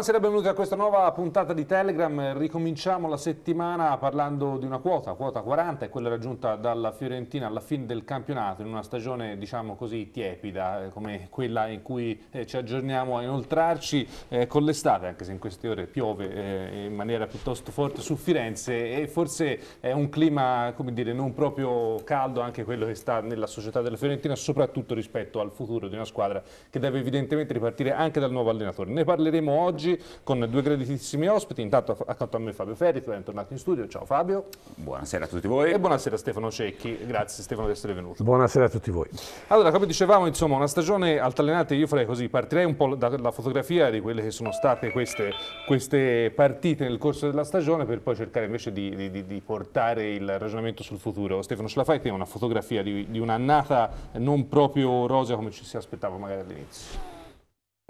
Buonasera e benvenuti a questa nuova puntata di Telegram. Ricominciamo la settimana parlando di una quota, quota 40, quella raggiunta dalla Fiorentina alla fine del campionato, in una stagione diciamo così tiepida, eh, come quella in cui eh, ci aggiorniamo a inoltrarci eh, con l'estate, anche se in queste ore piove eh, in maniera piuttosto forte su Firenze e forse è un clima, come dire, non proprio caldo anche quello che sta nella società della Fiorentina, soprattutto rispetto al futuro di una squadra che deve evidentemente ripartire anche dal nuovo allenatore. Ne parleremo oggi oggi con due graditissimi ospiti, intanto accanto a me Fabio Ferri, tu è tornato in studio, ciao Fabio. Buonasera a tutti voi. E buonasera Stefano Cecchi, grazie Stefano di essere venuto. Buonasera a tutti voi. Allora, come dicevamo, insomma, una stagione altalenante, io farei così, partirei un po' dalla fotografia di quelle che sono state queste, queste partite nel corso della stagione per poi cercare invece di, di, di portare il ragionamento sul futuro. Stefano, ce la fai te una fotografia di, di un'annata non proprio rosea come ci si aspettava magari all'inizio?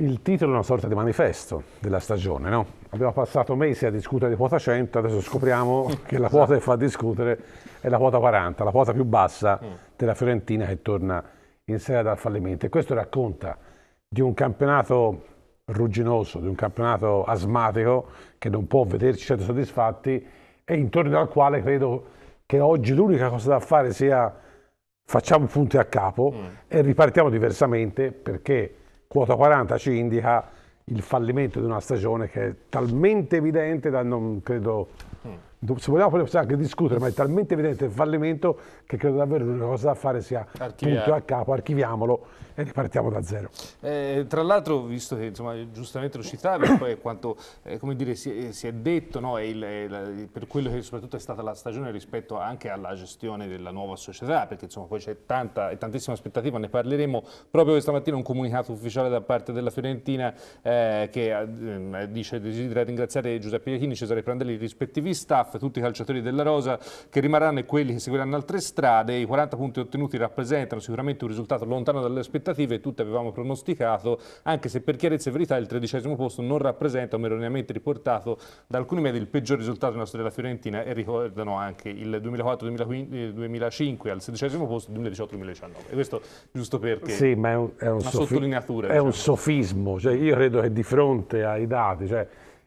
Il titolo è una sorta di manifesto della stagione, no? Abbiamo passato mesi a discutere di quota 100, adesso scopriamo che la quota che fa discutere è la quota 40, la quota più bassa mm. della Fiorentina che torna in serie dal fallimento. E questo racconta di un campionato rugginoso, di un campionato asmatico che non può vederci certo soddisfatti e intorno al quale credo che oggi l'unica cosa da fare sia facciamo punti a capo mm. e ripartiamo diversamente perché quota 40 ci indica il fallimento di una stagione che è talmente evidente da non credo se vogliamo possiamo anche discutere, ma è talmente evidente il fallimento che credo davvero l'unica cosa da fare sia punto a capo, archiviamolo e ripartiamo da zero. Eh, tra l'altro, visto che insomma, giustamente lo citavi, poi quanto eh, dire, si, si, è detto no, il, il, per quello che soprattutto è stata la stagione rispetto anche alla gestione della nuova società, perché insomma, poi c'è tanta e tantissima aspettativa, ne parleremo proprio questa mattina un comunicato ufficiale da parte della Fiorentina eh, che eh, dice desidera ringraziare Giuseppe Iachini Cesare Prandelli, rispettivi staff staff, tutti i calciatori della Rosa che rimarranno e quelli che seguiranno altre strade. I 40 punti ottenuti rappresentano sicuramente un risultato lontano dalle aspettative, tutti avevamo pronosticato, anche se per chiarezza e verità il tredicesimo posto non rappresenta, o erroneamente riportato da alcuni media, il peggior risultato nella storia della Fiorentina e ricordano anche il 2004-2005 al sedicesimo posto, 2018-2019. E questo giusto perché sì, ma è un, è un sottolineatura. È diciamo. un sofismo, cioè, io credo che di fronte ai dati, cioè,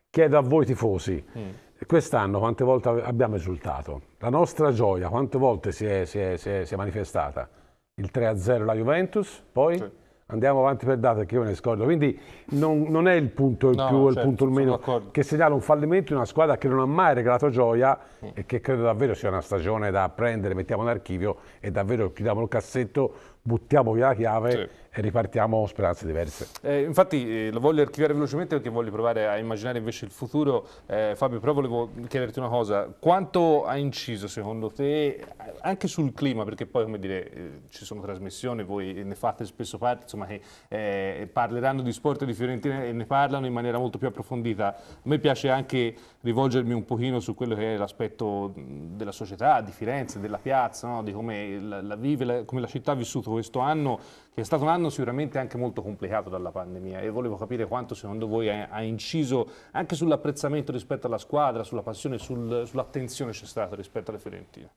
chiedo a voi tifosi, mm quest'anno quante volte abbiamo esultato? La nostra gioia quante volte si è, si è, si è, si è manifestata? Il 3-0 la Juventus, poi sì. andiamo avanti per date che io me ne scordo. Quindi non, non è il punto in no, più o certo, il punto in meno che segnala un fallimento di una squadra che non ha mai regalato gioia mm. e che credo davvero sia una stagione da prendere, mettiamo in archivio e davvero chiudiamo il cassetto, buttiamo via la chiave. Sì e ripartiamo speranze diverse. Eh, infatti eh, lo voglio archiviare velocemente perché voglio provare a immaginare invece il futuro. Eh, Fabio, però volevo chiederti una cosa, quanto ha inciso secondo te anche sul clima, perché poi come dire eh, ci sono trasmissioni, voi ne fate spesso parte, insomma che eh, parleranno di sport di Fiorentina e ne parlano in maniera molto più approfondita. A me piace anche rivolgermi un pochino su quello che è l'aspetto della società, di Firenze, della piazza, no? di come la, la vive, la, come la città ha vissuto questo anno che è stato un anno sicuramente anche molto complicato dalla pandemia e volevo capire quanto secondo voi ha inciso anche sull'apprezzamento rispetto alla squadra, sulla passione, sul, sull'attenzione c'è stata rispetto alle Fiorentine.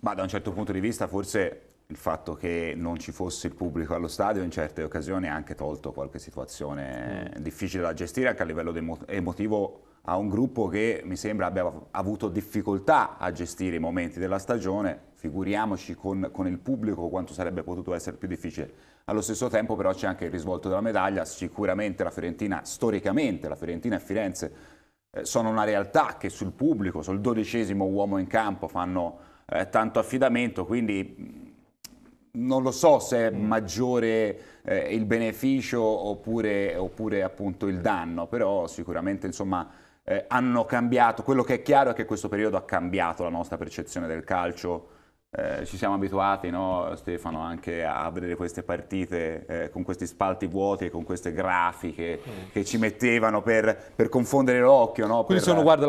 Ma da un certo punto di vista forse il fatto che non ci fosse il pubblico allo stadio in certe occasioni ha anche tolto qualche situazione mm. difficile da gestire anche a livello emotivo a un gruppo che mi sembra abbia avuto difficoltà a gestire i momenti della stagione, figuriamoci con, con il pubblico quanto sarebbe potuto essere più difficile. Allo stesso tempo però c'è anche il risvolto della medaglia, sicuramente la Fiorentina, storicamente la Fiorentina e Firenze eh, sono una realtà che sul pubblico, sul dodicesimo uomo in campo fanno eh, tanto affidamento, quindi mm, non lo so se è mm. maggiore eh, il beneficio oppure, oppure appunto il danno, però sicuramente insomma eh, hanno cambiato, quello che è chiaro è che questo periodo ha cambiato la nostra percezione del calcio eh, ci siamo abituati, no, Stefano, anche a vedere queste partite eh, con questi spalti vuoti e con queste grafiche mm. che ci mettevano per, per confondere l'occhio, no, per,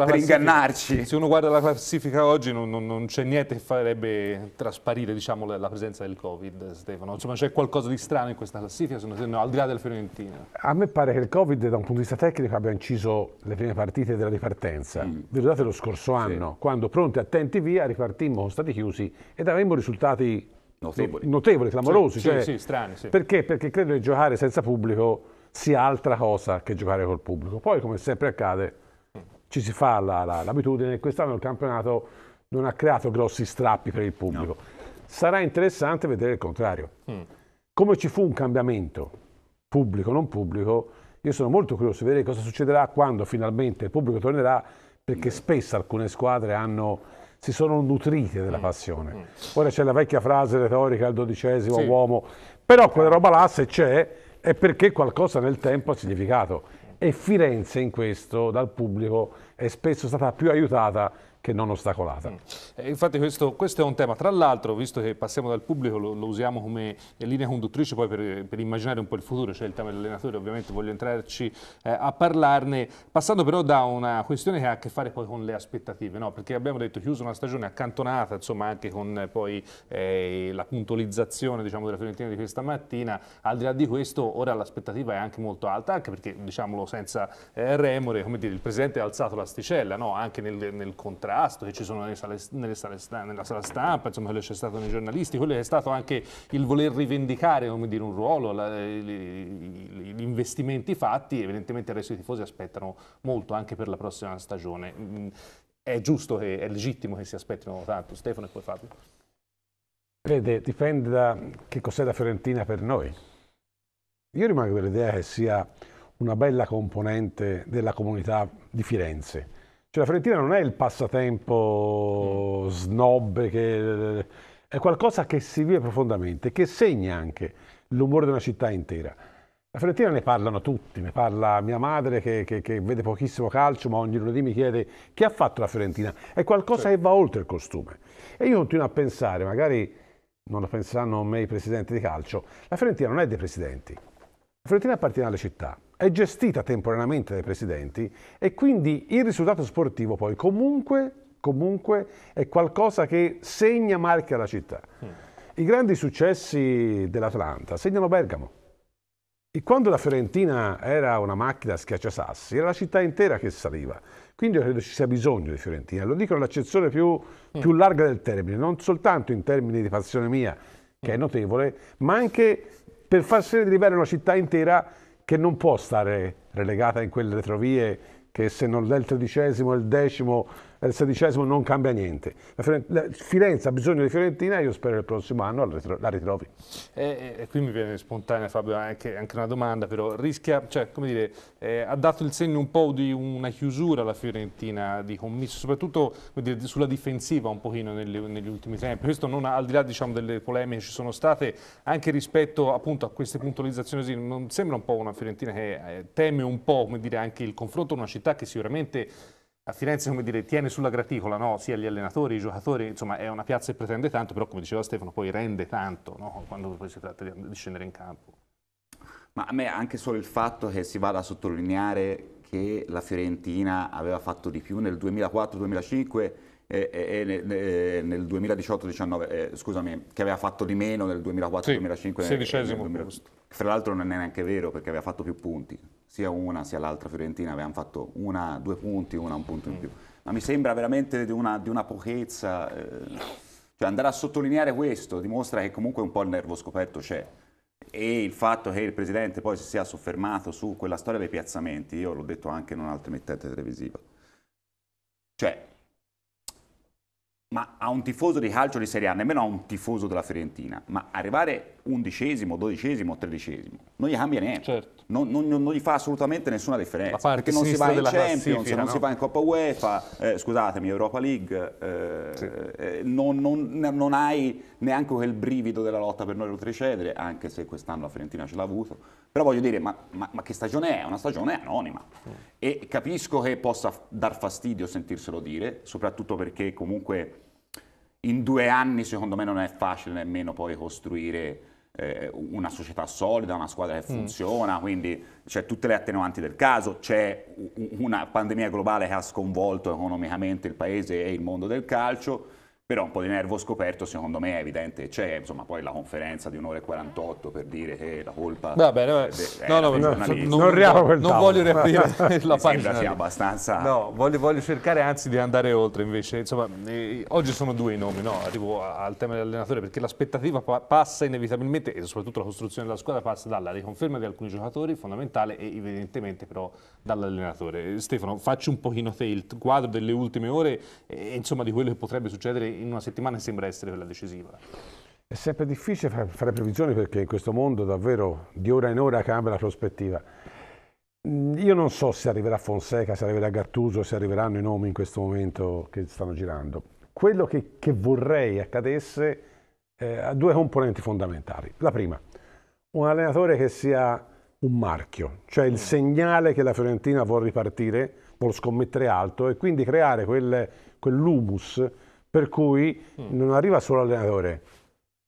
per ingannarci. Se uno guarda la classifica oggi non, non, non c'è niente che farebbe trasparire diciamo, la, la, presenza del Covid, Stefano. Insomma c'è qualcosa di strano in questa classifica, sono, no, al di là del Fiorentino. A me pare che il Covid da un punto di vista tecnico abbia inciso le prime partite della ripartenza. Mm. Vi ricordate lo scorso anno, sì. quando pronti, attenti via, ripartimmo, sono stati chiusi ed avremmo risultati notevoli, notevoli clamorosi. Sì, cioè, sì, strani, sì. Perché? Perché credo che giocare senza pubblico sia altra cosa che giocare col pubblico. Poi, come sempre accade, ci si fa la, la, l'abitudine. Quest'anno il campionato non ha creato grossi strappi per il pubblico. No. Sarà interessante vedere il contrario. Mm. Come ci fu un cambiamento, pubblico o non pubblico, io sono molto curioso di vedere cosa succederà quando finalmente il pubblico tornerà, perché mm. spesso alcune squadre hanno si sono nutrite della mm. passione. Mm. Ora c'è la vecchia frase retorica al dodicesimo sì. uomo, però quella eh. roba là se c'è è perché qualcosa nel tempo ha significato e Firenze in questo dal pubblico è spesso stata più aiutata che non ostacolata. Mm. Eh, infatti questo, questo, è un tema, tra l'altro visto che passiamo dal pubblico lo, lo usiamo come linea conduttrice poi per, per, immaginare un po' il futuro, cioè il tema dell'allenatore ovviamente voglio entrarci eh, a parlarne, passando però da una questione che ha a che fare poi con le aspettative, no? perché abbiamo detto chiuso una stagione accantonata, insomma anche con eh, poi eh, la puntualizzazione diciamo, della Fiorentina di questa mattina, al di là di questo ora l'aspettativa è anche molto alta, anche perché diciamolo senza eh, remore, come dire, il Presidente ha alzato l'asticella no? anche nel, nel contratto cast che ci sono nelle sale, nelle sale nella sala stampa, insomma quello che c'è stato nei giornalisti, quello che è stato anche il voler rivendicare dire, un ruolo, la, eh, gli, gli investimenti fatti, evidentemente adesso i tifosi aspettano molto anche per la prossima stagione. Mm, è giusto, che, è legittimo che si aspettino tanto. Stefano e poi Fabio. Vede, dipende da che cos'è la Fiorentina per noi. Io rimango dell'idea che sia una bella componente della comunità di Firenze. Cioè, la Fiorentina non è il passatempo mm. snob, che, è qualcosa che si vive profondamente, che segna anche l'umore di una città intera. La Fiorentina ne parlano tutti, ne parla mia madre che, che, che, vede pochissimo calcio, ma ogni lunedì mi chiede chi ha fatto la Fiorentina. È qualcosa sì. che va oltre il costume. E io continuo a pensare, magari non la penseranno me i presidenti di calcio, la Fiorentina non è dei presidenti. La Fiorentina appartiene alle città è gestita temporaneamente dai presidenti e quindi il risultato sportivo poi comunque, comunque è qualcosa che segna marche alla città. I grandi successi dell'Atlanta segnano Bergamo. E quando la Fiorentina era una macchina a schiacciasassi, era la città intera che saliva. Quindi io credo ci sia bisogno di Fiorentina. Lo dico nell'accezione più, mm. più larga del termine, non soltanto in termini di passione mia, che è notevole, ma anche per far salire di livello una città intera che non può stare relegata in quelle retrovie che se non è il tredicesimo e il decimo al sedicesimo non cambia niente. La Fiorentina, la Firenze ha bisogno di Fiorentina io spero che il prossimo anno la ritrovi. E, e qui mi viene spontanea Fabio anche, anche una domanda, però rischia, cioè, come dire, eh, ha dato il segno un po' di una chiusura alla Fiorentina di commisso, soprattutto dire, sulla difensiva un pochino negli, negli, ultimi tempi. Questo non al di là diciamo, delle polemiche che ci sono state, anche rispetto appunto a queste puntualizzazioni, sì, non sembra un po' una Fiorentina che eh, teme un po' come dire, anche il confronto una città che sicuramente a Firenze come dire, tiene sulla graticola no? sia gli allenatori, i giocatori, insomma è una piazza che pretende tanto, però come diceva Stefano poi rende tanto no? quando poi si tratta di scendere in campo. Ma a me anche solo il fatto che si vada a sottolineare che la Fiorentina aveva fatto di più nel 2004-2005 e, e, e, nel 2018-19, eh, scusami, che aveva fatto di meno nel 2004-2005. Sì, sedicesimo 2000... Fra l'altro non è neanche vero perché aveva fatto più punti sia una sia l'altra Fiorentina avevano fatto una, due punti, una un punto in mm. più. Ma mi sembra veramente di una, di una pochezza. Eh, cioè andare a sottolineare questo dimostra che comunque un po' il nervo scoperto c'è. E il fatto che il presidente poi si sia soffermato su quella storia dei piazzamenti, io l'ho detto anche in un'altra emittente televisiva. Cioè, ma a un tifoso di calcio di Serie A, nemmeno a un tifoso della Fiorentina, ma arrivare undicesimo, dodicesimo, tredicesimo, non gli cambia niente, certo. non, non, non, gli fa assolutamente nessuna differenza, perché non si va in Champions, non no? si va in Coppa UEFA, eh, scusatemi, Europa League, eh, sì. eh, non, non, hai neanche quel brivido della lotta per noi retrocedere, anche se quest'anno la Fiorentina ce l'ha avuto, però voglio dire, ma, ma, ma che stagione è? È una stagione anonima. Mm. E capisco che possa dar fastidio sentirselo dire, soprattutto perché comunque in due anni secondo me non è facile nemmeno poi costruire eh, una società solida, una squadra che mm. funziona, mm. quindi c'è tutte le attenuanti del caso, c'è una pandemia globale che ha sconvolto economicamente il paese e il mondo del calcio però un po' di nervo scoperto secondo me è evidente c'è insomma poi la conferenza di un'ora e 48 per dire che la colpa va bene no, no, no, non, non, non voglio riaprire la Mi sembra sia abbastanza no voglio, voglio, cercare anzi di andare oltre invece insomma eh, oggi sono due i nomi no? arrivo al tema dell'allenatore perché l'aspettativa pa passa inevitabilmente e soprattutto la costruzione della squadra passa dalla riconferma di alcuni giocatori fondamentale e evidentemente però dall'allenatore Stefano facci un pochino te il quadro delle ultime ore e eh, insomma di quello che potrebbe succedere in una settimana sembra essere quella decisiva. È sempre difficile fare previsioni perché in questo mondo davvero di ora in ora cambia la prospettiva. Mm, io non so se arriverà Fonseca, se arriverà Gattuso, se arriveranno i nomi in questo momento che stanno girando. Quello che, che vorrei accadesse eh, ha due componenti fondamentali. La prima, un allenatore che sia un marchio, cioè il segnale che la Fiorentina vuole ripartire, vuole scommettere alto e quindi creare quel, quell'humus per cui mm. non arriva solo l'allenatore,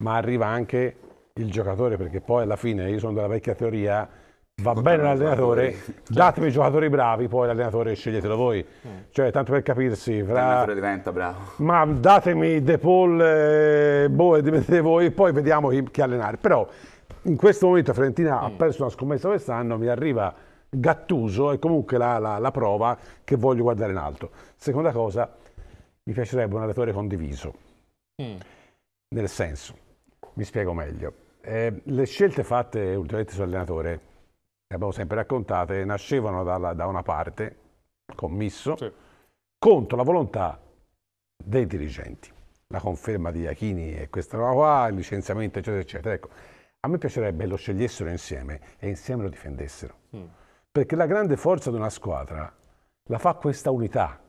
ma arriva anche il giocatore, perché poi alla fine io sono della vecchia teoria, va bene l'allenatore, datemi i giocatori bravi, poi l'allenatore sceglietelo voi. Mm. Cioè, tanto per capirsi, fra... diventa bravo. Ma datemi De Paul, eh, boh, e mettete voi, poi vediamo chi, chi, allenare. Però in questo momento Fiorentina mm. ha perso una scommessa quest'anno, mi arriva Gattuso e comunque la, la, la prova che voglio guardare in alto. Seconda cosa, mi piacerebbe un allenatore condiviso. Mm. Nel senso, mi spiego meglio. Eh, le scelte fatte ultimamente sull'allenatore, le abbiamo sempre raccontate, nascevano dalla, da una parte, commisso, sì. contro la volontà dei dirigenti. La conferma di Achini e questa roba qua, il licenziamento, eccetera, eccetera. Ecco, a me piacerebbe lo scegliessero insieme e insieme lo difendessero. Mm. Perché la grande forza di una squadra la fa questa unità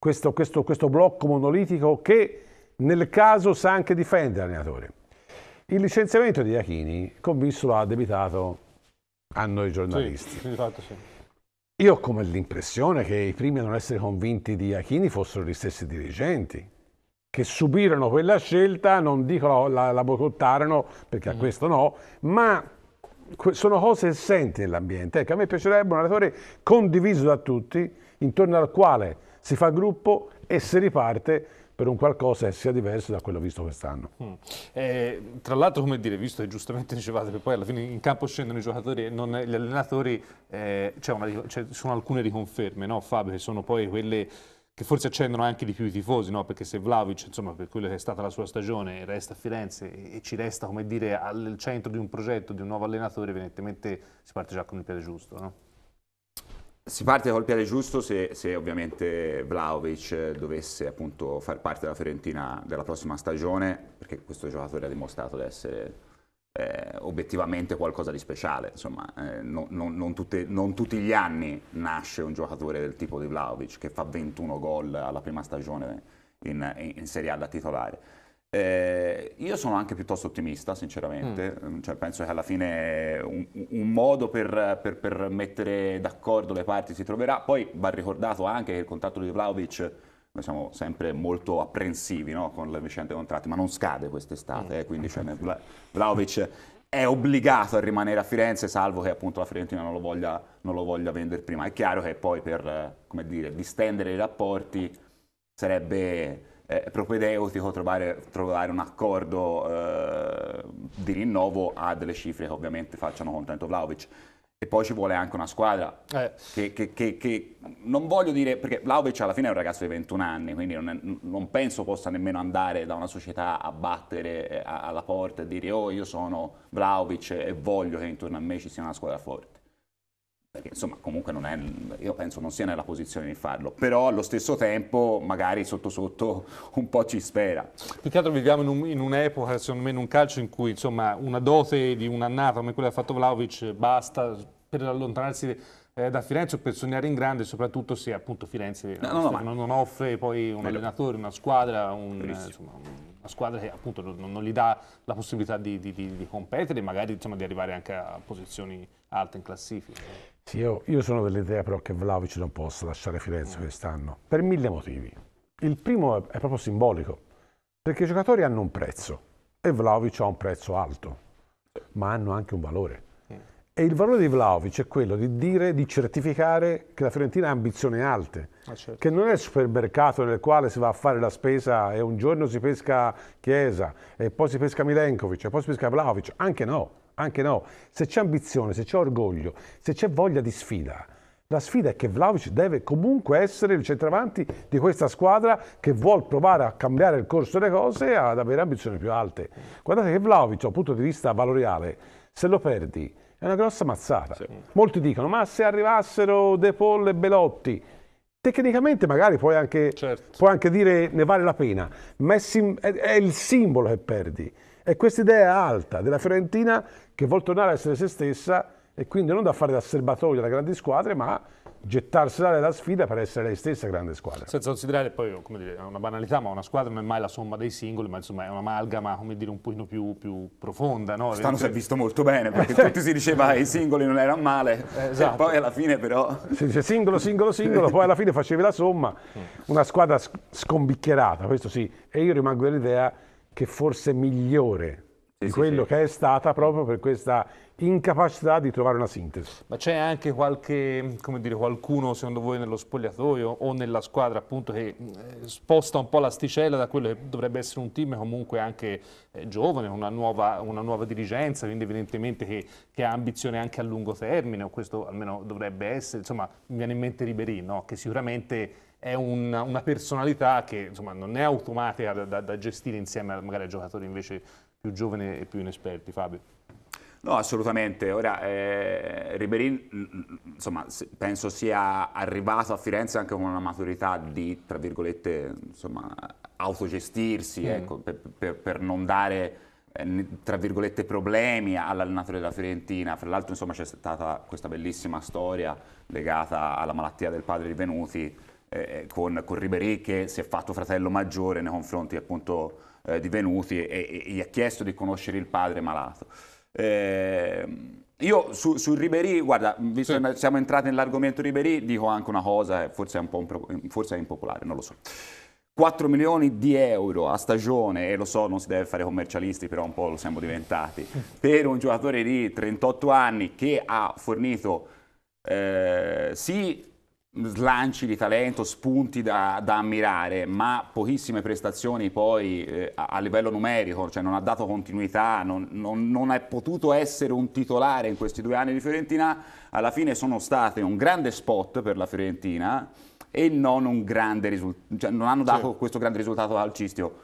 questo, questo, questo blocco monolitico che nel caso sa anche difendere l'allenatore. Il licenziamento di Iachini, convinto, ha debitato a noi giornalisti. Sì, fatto, sì. Io ho come l'impressione che i primi a non essere convinti di Achini fossero gli stessi dirigenti, che subirono quella scelta, non dico la, la boicottarono, perché mm. a questo no, ma sono cose essenti nell'ambiente. Ecco, a me piacerebbe un allenatore condiviso da tutti, intorno al quale si fa gruppo e si riparte per un qualcosa che sia diverso da quello visto quest'anno. Mm. Eh, tra l'altro, come dire, visto che giustamente dicevate che poi alla fine in campo scendono i giocatori e non gli allenatori, eh, una, sono alcune riconferme, no Fabio, che sono poi quelle che forse accendono anche di più i tifosi, no? perché se Vlaovic, insomma, per quella che è stata la sua stagione, resta a Firenze e ci resta, come dire, al centro di un progetto, di un nuovo allenatore, evidentemente si parte già con il piede giusto. No? Si parte col piede giusto se, se ovviamente Vlaovic dovesse appunto far parte della Fiorentina della prossima stagione, perché questo giocatore ha dimostrato di essere eh, obiettivamente qualcosa di speciale. Insomma, eh, no, no, non, tutte, non, tutti gli anni nasce un giocatore del tipo di Vlaovic che fa 21 gol alla prima stagione in, in, in Serie A da titolare. Eh, io sono anche piuttosto ottimista, sinceramente, mm. mm. cioè, penso che alla fine un, un modo per, per, per mettere d'accordo le parti si troverà. Poi va ricordato anche che il contratto di Vlaovic noi siamo sempre molto apprensivi no, con le vicende contratti, ma non scade quest'estate, mm. eh, quindi cioè, mm. Vlaovic è obbligato a rimanere a Firenze, salvo che appunto la Fiorentina non lo voglia, non lo voglia vendere prima. È chiaro che poi per dire, distendere i rapporti sarebbe eh, propedeutico trovare, trovare, un accordo eh, di rinnovo a delle cifre che ovviamente facciano contento Vlaovic. E poi ci vuole anche una squadra eh. che, che, che, che, non voglio dire, perché Vlaovic alla fine è un ragazzo di 21 anni, quindi non, è, non penso possa nemmeno andare da una società a battere eh, alla porta e dire oh io sono Vlaovic e voglio che intorno a me ci sia una squadra forte perché insomma comunque non è, io penso non sia nella posizione di farlo, però allo stesso tempo magari sotto sotto un po' ci spera. Più che altro viviamo in, un, in un'epoca, secondo me, in un calcio in cui insomma una dote di un'annata come quella che ha fatto Vlaovic basta per allontanarsi eh, da Firenze o per sognare in grande, soprattutto se appunto Firenze no, no, no, non, non, offre poi un allenatore, una squadra, un, insomma, una squadra che appunto non, non, gli dà la possibilità di, di, di, di competere, magari insomma, di arrivare anche a posizioni alte in classifica. Sì, io, io sono dell'idea però che Vlaovic non possa lasciare Firenze mm. quest'anno, per mille motivi. Il primo è, è proprio simbolico, perché i giocatori hanno un prezzo e Vlaovic ha un prezzo alto, ma hanno anche un valore. E il valore di Vlaovic è quello di dire, di certificare che la Fiorentina ha ambizioni alte, ah, certo. che non è il supermercato nel quale si va a fare la spesa e un giorno si pesca Chiesa, e poi si pesca Milenkovic, e poi si pesca Vlaovic, anche no anche no, se c'è ambizione, se c'è orgoglio, se c'è voglia di sfida, la sfida è che Vlaovic deve comunque essere il centravanti di questa squadra che vuole provare a cambiare il corso delle cose e ad avere ambizioni più alte. Guardate che Vlaovic, dal punto di vista valoriale, se lo perdi è una grossa mazzata. Sì. Molti dicono, ma se arrivassero De Paul e Belotti, tecnicamente magari puoi anche, certo. puoi anche dire ne vale la pena, ma è, è il simbolo che perdi. È questa idea alta della Fiorentina che vuol tornare a essere se stessa e quindi non da fare da serbatoio da grandi squadre, ma gettarsela nella sfida per essere lei stessa grande squadra. Senza considerare poi, come dire, è una banalità, ma una squadra non è mai la somma dei singoli, ma insomma è un'amalgama, come dire, un pochino più, più profonda. No? Quest'anno si è cioè, visto molto bene, perché tutti si diceva i singoli non erano male, esatto. e poi alla fine però... Si dice singolo, singolo, singolo, poi alla fine facevi la somma, mm. una squadra scombicchierata, questo sì, e io rimango dell'idea che forse migliore sì, di quello sì, che è stata proprio per questa incapacità di trovare una sintesi. Ma c'è anche qualche, dire, qualcuno secondo voi nello spogliatoio o nella squadra appunto che eh, sposta un po' l'asticella da quello che dovrebbe essere un team comunque anche eh, giovane, una nuova, una nuova, dirigenza, quindi evidentemente che, che, ha ambizione anche a lungo termine, o questo almeno dovrebbe essere, insomma mi viene in mente Ribery, no? che sicuramente è una, una personalità che insomma, non è automatica da, da, da gestire insieme magari a giocatori invece più giovani e più inesperti, Fabio. No, assolutamente. Ora, eh, Riberin, insomma, penso sia arrivato a Firenze anche con una maturità di, tra virgolette, insomma, autogestirsi, mm. ecco, per, per, per non dare eh, tra virgolette problemi all'allenatore della Fiorentina, fra l'altro insomma c'è stata questa bellissima storia legata alla malattia del padre di Venuti eh, eh, con, con Ribery che si è fatto fratello maggiore nei confronti appunto eh, di Venuti e, e gli ha chiesto di conoscere il padre malato. Eh, io su, su Ribery, guarda, visto sì. che siamo entrati nell'argomento Ribery, dico anche una cosa, eh, forse è, un un, forse è impopolare, non lo so. 4 milioni di euro a stagione, e lo so non si deve fare commercialisti, però un po' lo siamo diventati, per un giocatore di 38 anni che ha fornito eh, sì slanci di talento, spunti da, da ammirare, ma pochissime prestazioni poi eh, a, a, livello numerico, cioè non ha dato continuità, non, non, non, è potuto essere un titolare in questi due anni di Fiorentina, alla fine sono state un grande spot per la Fiorentina e non un grande risultato, cioè non hanno dato sì. questo grande risultato calcistico.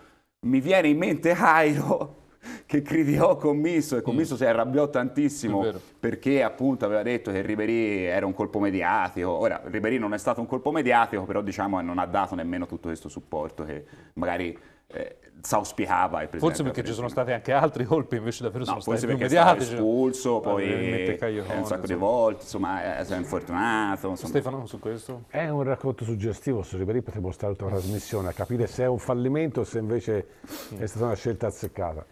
Mi viene in mente Cairo che criticò Commisso e Commisso mm. si arrabbiò tantissimo perché appunto aveva detto che Ribery era un colpo mediatico. Ora, Ribery non è stato un colpo mediatico, però diciamo non ha dato nemmeno tutto questo supporto che magari eh, s'auspicava il Forse perché ci sono stati anche altri colpi invece davvero no, sono forse stati perché più mediatici. Forse espulso, poi Caglione, un sacco di volte, insomma, è infortunato. Insomma. Stefano, su questo? È un racconto suggestivo su Ribéry, potremmo stare tutta la trasmissione a capire se è un fallimento o se invece mm. è stata una scelta azzeccata.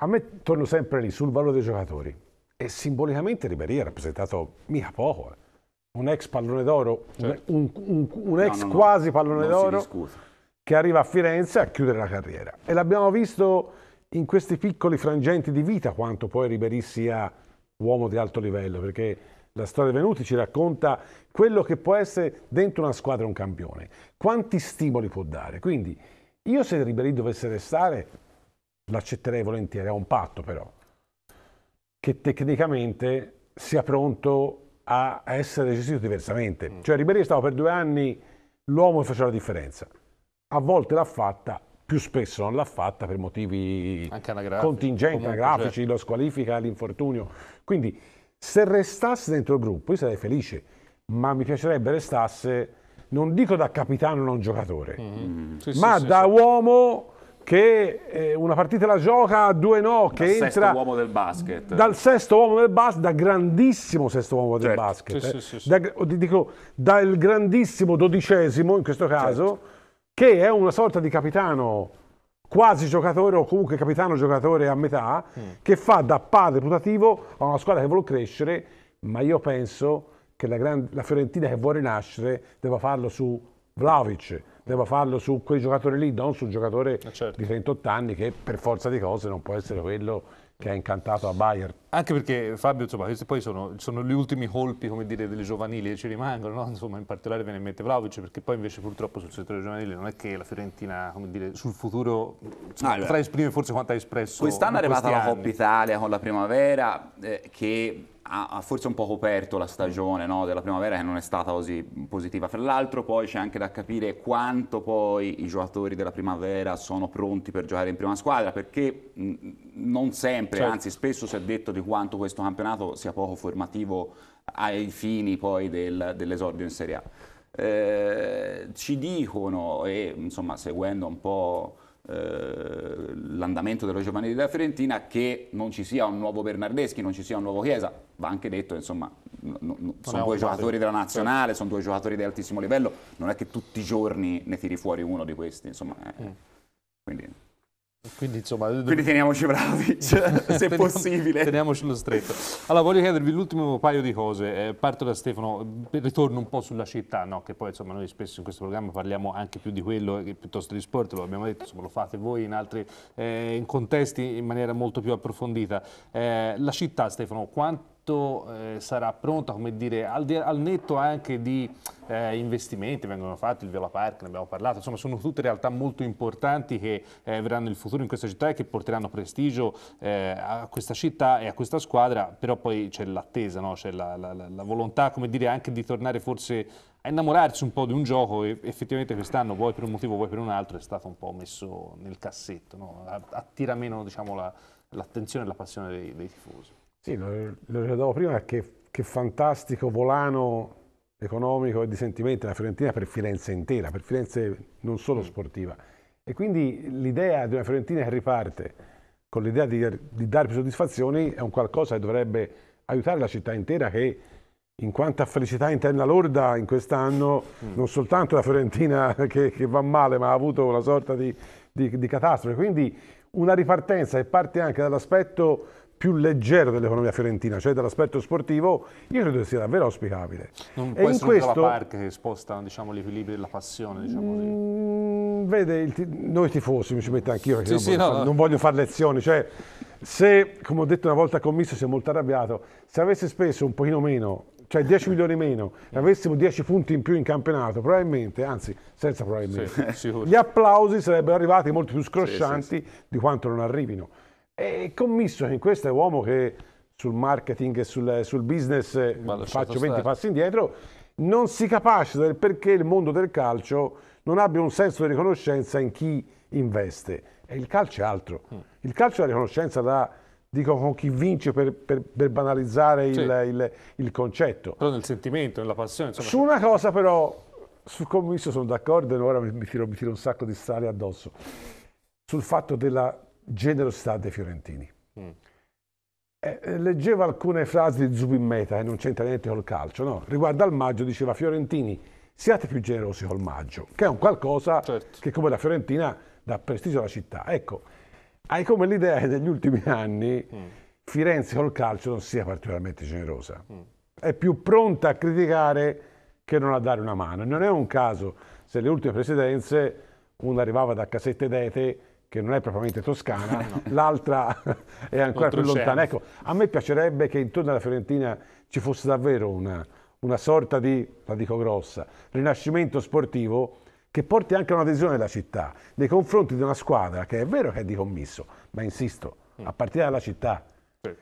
A me torno sempre lì sul valore dei giocatori e simbolicamente Ribéry ha rappresentato mica poco, eh. un ex pallone d'oro, certo. un, un, un, ex no, no, quasi pallone d'oro che arriva a Firenze a chiudere la carriera e l'abbiamo visto in questi piccoli frangenti di vita quanto poi Ribéry sia uomo di alto livello perché la storia dei Venuti ci racconta quello che può essere dentro una squadra un campione, quanti stimoli può dare. Quindi io se Ribéry dovesse restare l'accetterei volentieri a un patto però, che tecnicamente sia pronto a essere gestito diversamente. Mm. Cioè Ribéry è stato per due anni l'uomo che faceva la differenza. A volte l'ha fatta, più spesso non l'ha fatta per motivi contingenti, anagrafici, certo. lo squalifica, l'infortunio. Quindi se restasse dentro il gruppo io sarei felice, ma mi piacerebbe restasse, non dico da capitano non giocatore, mm-hmm. mm. sì, ma sì, da sì, uomo che eh, una partita la gioca a due no, che dal entra sesto uomo del basket. dal sesto uomo del basket, da grandissimo sesto uomo del certo. basket, sì, eh. sì, sì, da, dico, dal grandissimo dodicesimo in questo caso, certo. che è una sorta di capitano quasi giocatore o comunque capitano giocatore a metà, mm. che fa da padre putativo a una squadra che vuole crescere, ma io penso che la, gran, la Fiorentina che vuole nascere debba farlo su Vlaovic debba farlo su quei giocatori lì, non sul giocatore eh, certo. di 38 anni che per forza di cose non può essere quello che ha incantato a Bayern. Anche perché Fabio, insomma, questi poi sono, sono gli ultimi colpi, come dire, delle giovanili e ci rimangono, no? insomma, in particolare viene in mente Vlaovic, perché poi invece purtroppo sul settore giovanile non è che la Fiorentina, come dire, sul futuro insomma, potrà esprimere forse quanto ha espresso Quest'anno è arrivata la Coppa Italia con la primavera, eh, che ha, forse un po' coperto la stagione no, della primavera che non è stata così positiva. Fra l'altro poi c'è anche da capire quanto poi i giocatori della primavera sono pronti per giocare in prima squadra, perché non sempre, certo. anzi spesso si è detto di quanto questo campionato sia poco formativo ai fini poi del, dell'esordio in Serie A. Eh, ci dicono, e insomma seguendo un po' Eh, l'andamento della giovanile della Fiorentina che non ci sia un nuovo Bernardeschi, non ci sia un nuovo Chiesa, va anche detto, insomma, no, no, sono due giocatori della certo. nazionale, sono due giocatori di altissimo livello, non è che tutti i giorni ne tiri fuori uno di questi, insomma, eh. mm. quindi quindi, insomma, eh, Quindi teniamoci bravi, cioè, se teniamo, possibile. Teniamocelo stretto. Allora, voglio chiedervi l'ultimo paio di cose. Eh, parto da Stefano, eh, ritorno un po' sulla città, no? che poi insomma, noi spesso in questo programma parliamo anche più di quello che eh, piuttosto di sport, lo abbiamo detto, insomma, lo fate voi in altri eh, in contesti in maniera molto più approfondita. Eh, la città, Stefano, quanto netto eh, sarà pronta, come dire, al, di, al netto anche di eh, investimenti vengono fatti, il Viola Park, ne abbiamo parlato, insomma sono tutte realtà molto importanti che eh, verranno nel futuro in questa città e che porteranno prestigio eh, a questa città e a questa squadra, però poi c'è l'attesa, no? c'è la, la, la, volontà, come dire, anche di tornare forse a innamorarsi un po' di un gioco e effettivamente quest'anno vuoi per un motivo vuoi per un altro è stato un po' messo nel cassetto, no? attira meno diciamo, la l'attenzione e la passione dei, dei tifosi. Sì, lo, lo ricordavo prima che, che fantastico volano economico e di sentimento della Fiorentina per Firenze intera, per Firenze non solo mm. sportiva. E quindi l'idea di una Fiorentina che riparte con l'idea di, di dare più soddisfazioni è un qualcosa che dovrebbe aiutare la città intera che in quanto a felicità interna lorda in quest'anno mm. non soltanto la Fiorentina che, che, va male ma ha avuto una sorta di, di, di catastrofe. Quindi una ripartenza che parte anche dall'aspetto più leggero dell'economia fiorentina, cioè dall'aspetto sportivo, io credo sia davvero auspicabile. Non e può essere questo... la parte che sposta diciamo, gli equilibri e passione, diciamo così. Mm, vede, noi tifosi, mi ci metto anch'io, sì, non, sì, no, no. non, voglio fare lezioni, cioè se, come ho detto una volta a commisso, si è molto arrabbiato, se avesse speso un pochino meno cioè 10 eh. milioni meno, e eh. avessimo 10 punti in più in campionato, probabilmente, anzi senza probabilmente, sì, gli applausi sarebbero arrivati molto più scroscianti sì, sì, di quanto non arrivino è commisso in questo è uomo che sul marketing e sul, sul business eh, faccio 20 passi indietro, non si capace del perché il mondo del calcio non abbia un senso di riconoscenza in chi investe. E il calcio è altro. Mm. Il calcio è la riconoscenza da, dico con chi vince per, per, per banalizzare sì. il, il, il, concetto. Però nel sentimento, nella passione. Insomma. Su una cosa però, sul commisso sono d'accordo e ora mi tiro, mi tiro un sacco di sale addosso. Sul fatto della Genero Stade Fiorentini. Mm. Eh, eh, leggeva alcune frasi di Zubimeta, che eh, non c'entra niente col calcio, no? riguardo al maggio diceva Fiorentini siate più generosi col maggio, che è un qualcosa certo. che come la Fiorentina dà prestigio alla città. Ecco, hai come l'idea che negli ultimi anni mm. Firenze col calcio non sia particolarmente generosa. Mm. È più pronta a criticare che non a dare una mano. Non è un caso se le ultime presidenze uno arrivava da casette d'ete che non è propriamente toscana, ah, no. l'altra è ancora più lontana. Ecco, a me piacerebbe che intorno alla Fiorentina ci fosse davvero una, una sorta di, la dico grossa, rinascimento sportivo che porti anche a un'adesione della città nei confronti di una squadra che è vero che è di commisso, ma insisto, mm. a partire dalla città.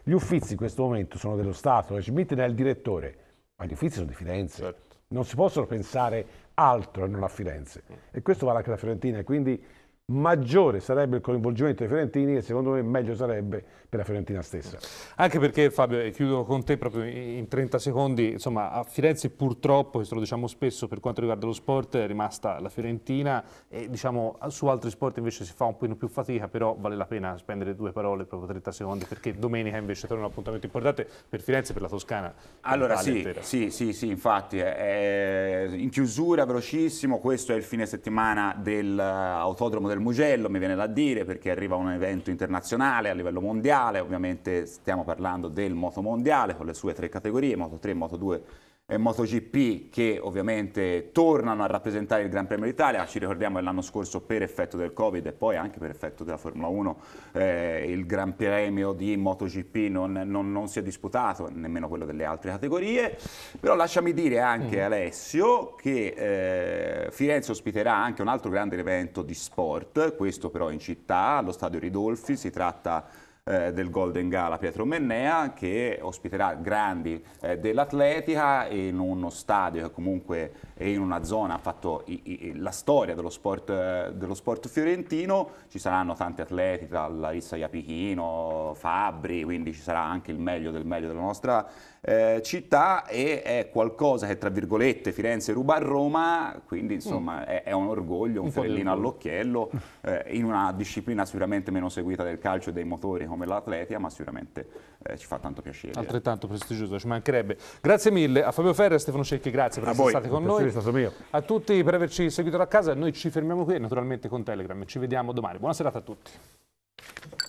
Gli uffizi in questo momento sono dello Stato, e Schmidt ne è il direttore, ma gli uffizi sono di Firenze. Certo. Non si possono pensare altro e non a Firenze. Mm. E questo vale anche la Fiorentina, quindi maggiore sarebbe il coinvolgimento dei fiorentini e secondo me meglio sarebbe per la Fiorentina stessa. Anche perché Fabio, e chiudo con te proprio in 30 secondi, insomma a Firenze purtroppo, questo lo diciamo spesso per quanto riguarda lo sport, è rimasta la Fiorentina e diciamo su altri sport invece si fa un po' più fatica, però vale la pena spendere due parole, proprio 30 secondi, perché domenica invece torna un appuntamento importante per Firenze e per la Toscana. Allora sì, sì, sì, sì, infatti, eh, in chiusura velocissimo, questo è il fine settimana dell'autodromo del eh, del Mugello, mi viene da dire, perché arriva un evento internazionale a livello mondiale, ovviamente stiamo parlando del moto mondiale con le sue tre categorie, moto 3, moto 2 e moto GP, che ovviamente tornano a rappresentare il Gran Premio d'Italia, ci ricordiamo che l'anno scorso per effetto del Covid e poi anche per effetto della Formula 1 eh, il Gran Premio di MotoGP non, non, non, si è disputato, nemmeno quello delle altre categorie, però lasciami dire anche mm. Alessio che eh, Firenze ospiterà anche un altro grande evento di sport sport, questo però in città, allo stadio Ridolfi, si tratta eh, del Golden Gala Pietro Mennea che ospiterà grandi eh, dell'atletica in uno stadio che comunque è in una zona ha fatto i, i, la storia dello sport, eh, dello sport, fiorentino ci saranno tanti atleti tra Larissa Iapichino, Fabri quindi ci sarà anche il meglio del meglio della nostra eh, città e è qualcosa che tra virgolette Firenze ruba a Roma, quindi insomma mm. è, è, un orgoglio, un, un all'occhiello eh, in una disciplina sicuramente meno seguita del calcio e dei motori come l'atletica, ma sicuramente eh, ci fa tanto piacere. Altrettanto prestigioso, ci mancherebbe. Grazie mille a Fabio Ferro e a Stefano Cecchi, grazie per a essere voi. stati con noi. A tutti per averci seguito da casa, noi ci fermiamo qui naturalmente con Telegram, ci vediamo domani. Buona serata a tutti.